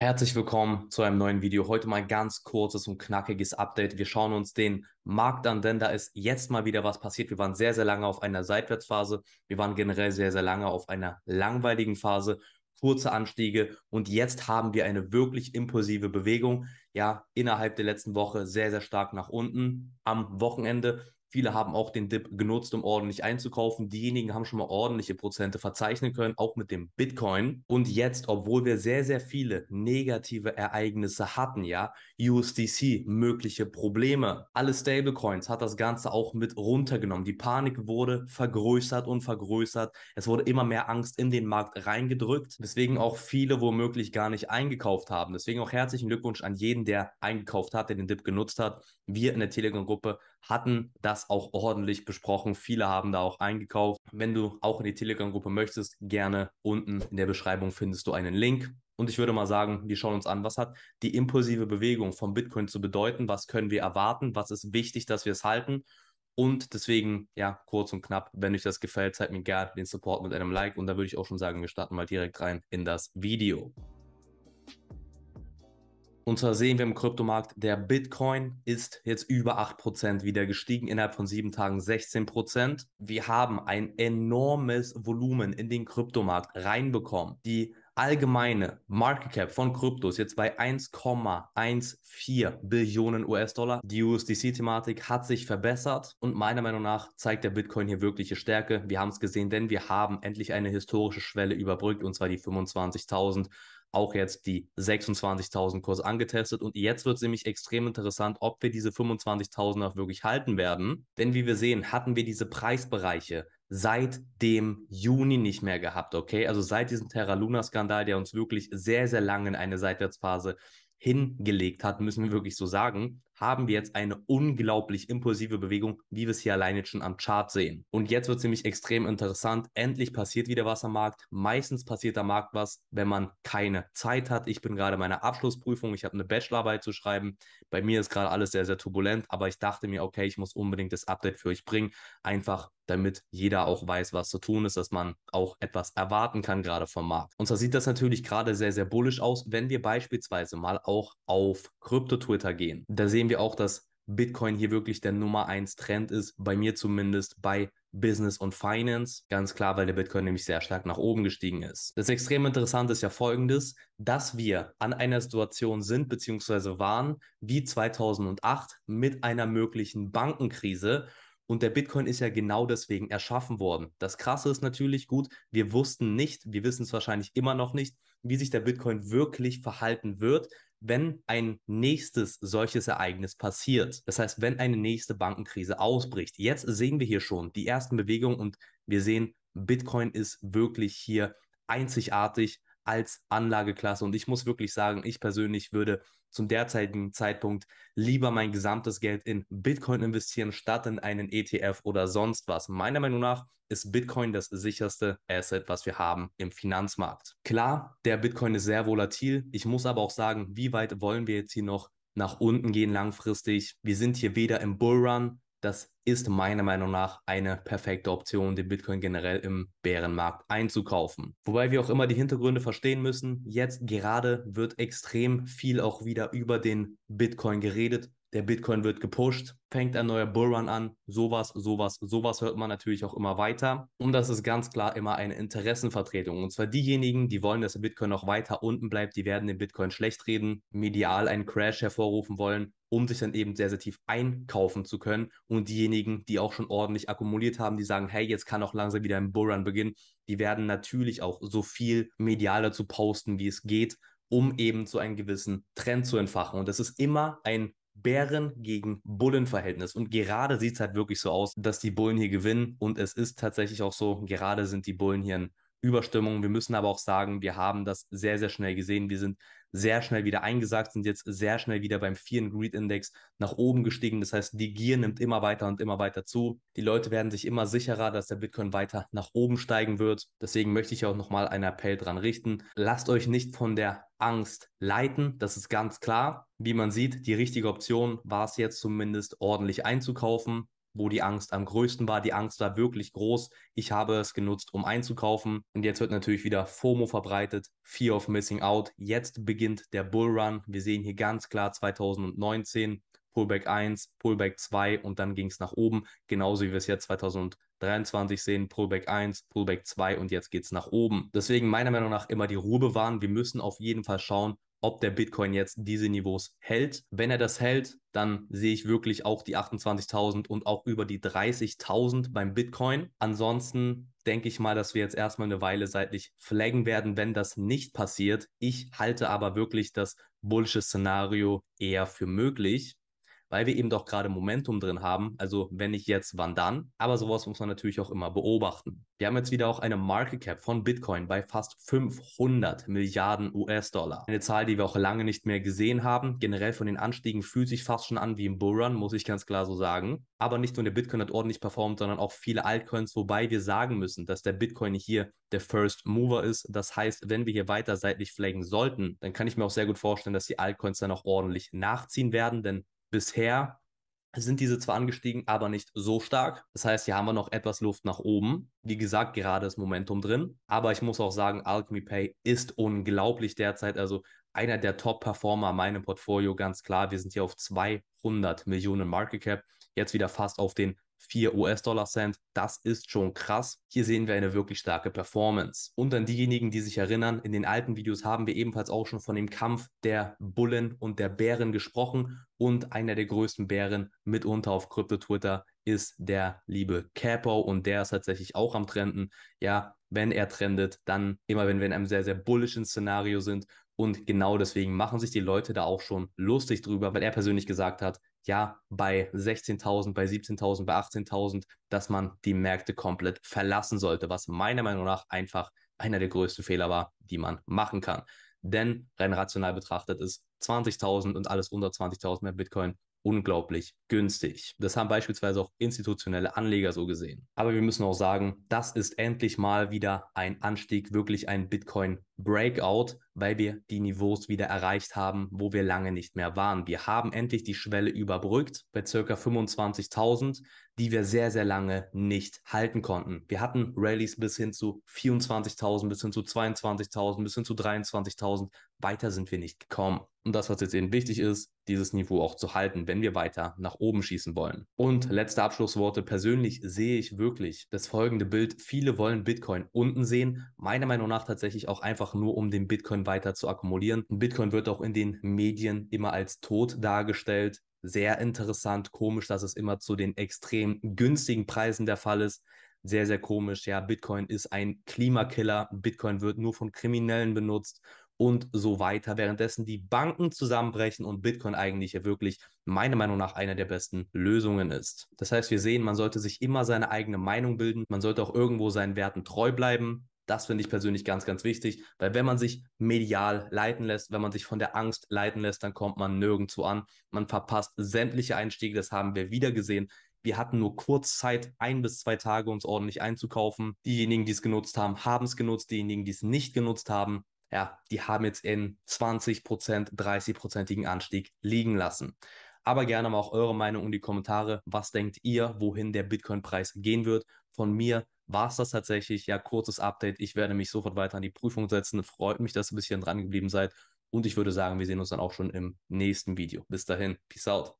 Herzlich willkommen zu einem neuen Video. Heute mal ganz kurzes und knackiges Update. Wir schauen uns den Markt an, denn da ist jetzt mal wieder was passiert. Wir waren sehr, sehr lange auf einer Seitwärtsphase. Wir waren generell sehr, sehr lange auf einer langweiligen Phase. Kurze Anstiege und jetzt haben wir eine wirklich impulsive Bewegung. Ja, innerhalb der letzten Woche sehr, sehr stark nach unten. Am Wochenende Viele haben auch den Dip genutzt, um ordentlich einzukaufen. Diejenigen haben schon mal ordentliche Prozente verzeichnen können, auch mit dem Bitcoin. Und jetzt, obwohl wir sehr, sehr viele negative Ereignisse hatten, ja, USDC, mögliche Probleme, alle Stablecoins hat das Ganze auch mit runtergenommen. Die Panik wurde vergrößert und vergrößert. Es wurde immer mehr Angst in den Markt reingedrückt, weswegen auch viele womöglich gar nicht eingekauft haben. Deswegen auch herzlichen Glückwunsch an jeden, der eingekauft hat, der den Dip genutzt hat wir in der Telegram-Gruppe hatten das auch ordentlich besprochen. Viele haben da auch eingekauft. Wenn du auch in die Telegram-Gruppe möchtest, gerne unten in der Beschreibung findest du einen Link. Und ich würde mal sagen, wir schauen uns an, was hat die impulsive Bewegung von Bitcoin zu bedeuten? Was können wir erwarten? Was ist wichtig, dass wir es halten? Und deswegen, ja, kurz und knapp, wenn euch das gefällt, zeigt mir gerne den Support mit einem Like. Und da würde ich auch schon sagen, wir starten mal direkt rein in das Video. Und zwar sehen wir im Kryptomarkt, der Bitcoin ist jetzt über 8% wieder gestiegen, innerhalb von sieben Tagen 16%. Wir haben ein enormes Volumen in den Kryptomarkt reinbekommen. Die allgemeine Market Cap von Kryptos jetzt bei 1,14 Billionen US-Dollar. Die USDC-Thematik hat sich verbessert und meiner Meinung nach zeigt der Bitcoin hier wirkliche Stärke. Wir haben es gesehen, denn wir haben endlich eine historische Schwelle überbrückt und zwar die 25.000 auch jetzt die 26.000 Kurse angetestet. Und jetzt wird es nämlich extrem interessant, ob wir diese 25000 auch wirklich halten werden. Denn wie wir sehen, hatten wir diese Preisbereiche seit dem Juni nicht mehr gehabt, okay? Also seit diesem Terra Luna Skandal, der uns wirklich sehr, sehr lange in eine Seitwärtsphase hingelegt hat, müssen wir wirklich so sagen, haben wir jetzt eine unglaublich impulsive Bewegung, wie wir es hier alleine schon am Chart sehen. Und jetzt wird es nämlich extrem interessant. Endlich passiert wieder was am Markt. Meistens passiert am Markt was, wenn man keine Zeit hat. Ich bin gerade meiner Abschlussprüfung, ich habe eine Bachelorarbeit zu schreiben. Bei mir ist gerade alles sehr, sehr turbulent, aber ich dachte mir, okay, ich muss unbedingt das Update für euch bringen. Einfach damit jeder auch weiß, was zu tun ist, dass man auch etwas erwarten kann, gerade vom Markt. Und zwar sieht das natürlich gerade sehr, sehr bullisch aus, wenn wir beispielsweise mal auch auf Krypto-Twitter gehen. Da sehen sehen auch, dass Bitcoin hier wirklich der Nummer eins Trend ist, bei mir zumindest bei Business und Finance. Ganz klar, weil der Bitcoin nämlich sehr stark nach oben gestiegen ist. Das extrem Interessante ist ja folgendes, dass wir an einer Situation sind bzw. waren wie 2008 mit einer möglichen Bankenkrise. Und der Bitcoin ist ja genau deswegen erschaffen worden. Das Krasse ist natürlich gut, wir wussten nicht, wir wissen es wahrscheinlich immer noch nicht, wie sich der Bitcoin wirklich verhalten wird wenn ein nächstes solches Ereignis passiert. Das heißt, wenn eine nächste Bankenkrise ausbricht. Jetzt sehen wir hier schon die ersten Bewegungen und wir sehen, Bitcoin ist wirklich hier einzigartig als Anlageklasse. Und ich muss wirklich sagen, ich persönlich würde zum derzeitigen Zeitpunkt lieber mein gesamtes Geld in Bitcoin investieren, statt in einen ETF oder sonst was. Meiner Meinung nach ist Bitcoin das sicherste Asset, was wir haben im Finanzmarkt. Klar, der Bitcoin ist sehr volatil. Ich muss aber auch sagen, wie weit wollen wir jetzt hier noch nach unten gehen langfristig? Wir sind hier weder im Bullrun das ist meiner Meinung nach eine perfekte Option, den Bitcoin generell im Bärenmarkt einzukaufen. Wobei wir auch immer die Hintergründe verstehen müssen. Jetzt gerade wird extrem viel auch wieder über den Bitcoin geredet, der Bitcoin wird gepusht, fängt ein neuer Bullrun an, sowas, sowas, sowas hört man natürlich auch immer weiter. Und das ist ganz klar immer eine Interessenvertretung. Und zwar diejenigen, die wollen, dass der Bitcoin noch weiter unten bleibt, die werden den Bitcoin schlecht reden, medial einen Crash hervorrufen wollen, um sich dann eben sehr, sehr tief einkaufen zu können. Und diejenigen, die auch schon ordentlich akkumuliert haben, die sagen, hey, jetzt kann auch langsam wieder ein Bullrun beginnen, die werden natürlich auch so viel medial dazu posten, wie es geht um eben so einen gewissen Trend zu entfachen. Und das ist immer ein Bären gegen Bullen-Verhältnis. Und gerade sieht es halt wirklich so aus, dass die Bullen hier gewinnen. Und es ist tatsächlich auch so, gerade sind die Bullen hier ein Überstimmung. Wir müssen aber auch sagen, wir haben das sehr, sehr schnell gesehen. Wir sind sehr schnell wieder eingesagt, sind jetzt sehr schnell wieder beim Fear and Greed Index nach oben gestiegen. Das heißt, die Gier nimmt immer weiter und immer weiter zu. Die Leute werden sich immer sicherer, dass der Bitcoin weiter nach oben steigen wird. Deswegen möchte ich auch nochmal einen Appell dran richten. Lasst euch nicht von der Angst leiten. Das ist ganz klar. Wie man sieht, die richtige Option war es jetzt zumindest ordentlich einzukaufen wo die Angst am größten war. Die Angst war wirklich groß. Ich habe es genutzt, um einzukaufen. Und jetzt wird natürlich wieder FOMO verbreitet, Fear of Missing Out. Jetzt beginnt der Bullrun. Wir sehen hier ganz klar 2019 Pullback 1, Pullback 2 und dann ging es nach oben, genauso wie wir es jetzt 2023 sehen, Pullback 1, Pullback 2 und jetzt geht es nach oben. Deswegen meiner Meinung nach immer die Ruhe bewahren. Wir müssen auf jeden Fall schauen, ob der Bitcoin jetzt diese Niveaus hält. Wenn er das hält, dann sehe ich wirklich auch die 28.000 und auch über die 30.000 beim Bitcoin. Ansonsten denke ich mal, dass wir jetzt erstmal eine Weile seitlich flaggen werden, wenn das nicht passiert. Ich halte aber wirklich das bullische Szenario eher für möglich weil wir eben doch gerade Momentum drin haben. Also wenn nicht jetzt, wann dann? Aber sowas muss man natürlich auch immer beobachten. Wir haben jetzt wieder auch eine Market Cap von Bitcoin bei fast 500 Milliarden US-Dollar. Eine Zahl, die wir auch lange nicht mehr gesehen haben. Generell von den Anstiegen fühlt sich fast schon an wie im Bullrun, muss ich ganz klar so sagen. Aber nicht nur der Bitcoin hat ordentlich performt, sondern auch viele Altcoins, wobei wir sagen müssen, dass der Bitcoin hier der First Mover ist. Das heißt, wenn wir hier weiter seitlich flaggen sollten, dann kann ich mir auch sehr gut vorstellen, dass die Altcoins dann auch ordentlich nachziehen werden, denn bisher sind diese zwar angestiegen, aber nicht so stark. Das heißt, hier haben wir noch etwas Luft nach oben. Wie gesagt, gerade ist Momentum drin. Aber ich muss auch sagen, Alchemy Pay ist unglaublich derzeit. Also einer der Top-Performer in meinem Portfolio, ganz klar. Wir sind hier auf 200 Millionen Market Cap, jetzt wieder fast auf den 4 US-Dollar-Cent. Das ist schon krass. Hier sehen wir eine wirklich starke Performance. Und an diejenigen, die sich erinnern, in den alten Videos haben wir ebenfalls auch schon von dem Kampf der Bullen und der Bären gesprochen. Und einer der größten Bären mitunter auf Krypto-Twitter ist der liebe Capo. Und der ist tatsächlich auch am Trenden. Ja, wenn er trendet, dann immer, wenn wir in einem sehr, sehr bullischen Szenario sind und genau deswegen machen sich die Leute da auch schon lustig drüber, weil er persönlich gesagt hat, ja, bei 16.000, bei 17.000, bei 18.000, dass man die Märkte komplett verlassen sollte, was meiner Meinung nach einfach einer der größten Fehler war, die man machen kann. Denn rein rational betrachtet ist 20.000 und alles unter 20.000 mehr Bitcoin unglaublich günstig. Das haben beispielsweise auch institutionelle Anleger so gesehen. Aber wir müssen auch sagen, das ist endlich mal wieder ein Anstieg, wirklich ein Bitcoin Breakout, weil wir die Niveaus wieder erreicht haben, wo wir lange nicht mehr waren. Wir haben endlich die Schwelle überbrückt bei ca. 25.000, die wir sehr, sehr lange nicht halten konnten. Wir hatten Rallies bis hin zu 24.000, bis hin zu 22.000, bis hin zu 23.000. Weiter sind wir nicht gekommen. Und das, was jetzt eben wichtig ist, dieses Niveau auch zu halten, wenn wir weiter nach oben schießen wollen. Und letzte Abschlussworte. Persönlich sehe ich wirklich das folgende Bild. Viele wollen Bitcoin unten sehen. Meiner Meinung nach tatsächlich auch einfach einfach nur um den Bitcoin weiter zu akkumulieren. Bitcoin wird auch in den Medien immer als tot dargestellt. Sehr interessant, komisch, dass es immer zu den extrem günstigen Preisen der Fall ist. Sehr, sehr komisch. Ja, Bitcoin ist ein Klimakiller. Bitcoin wird nur von Kriminellen benutzt und so weiter. Währenddessen die Banken zusammenbrechen und Bitcoin eigentlich ja wirklich meiner Meinung nach eine der besten Lösungen ist. Das heißt, wir sehen, man sollte sich immer seine eigene Meinung bilden, man sollte auch irgendwo seinen Werten treu bleiben. Das finde ich persönlich ganz, ganz wichtig, weil wenn man sich medial leiten lässt, wenn man sich von der Angst leiten lässt, dann kommt man nirgendwo an. Man verpasst sämtliche Einstiege, das haben wir wieder gesehen. Wir hatten nur kurz Zeit, ein bis zwei Tage, uns ordentlich einzukaufen. Diejenigen, die es genutzt haben, haben es genutzt. Diejenigen, die es nicht genutzt haben, ja, die haben jetzt in 20%, 30-prozentigen Anstieg liegen lassen. Aber gerne mal auch eure Meinung in die Kommentare. Was denkt ihr, wohin der Bitcoin-Preis gehen wird? Von mir war es das tatsächlich. Ja, kurzes Update. Ich werde mich sofort weiter an die Prüfung setzen. Freut mich, dass ihr ein bisschen dran geblieben seid. Und ich würde sagen, wir sehen uns dann auch schon im nächsten Video. Bis dahin. Peace out.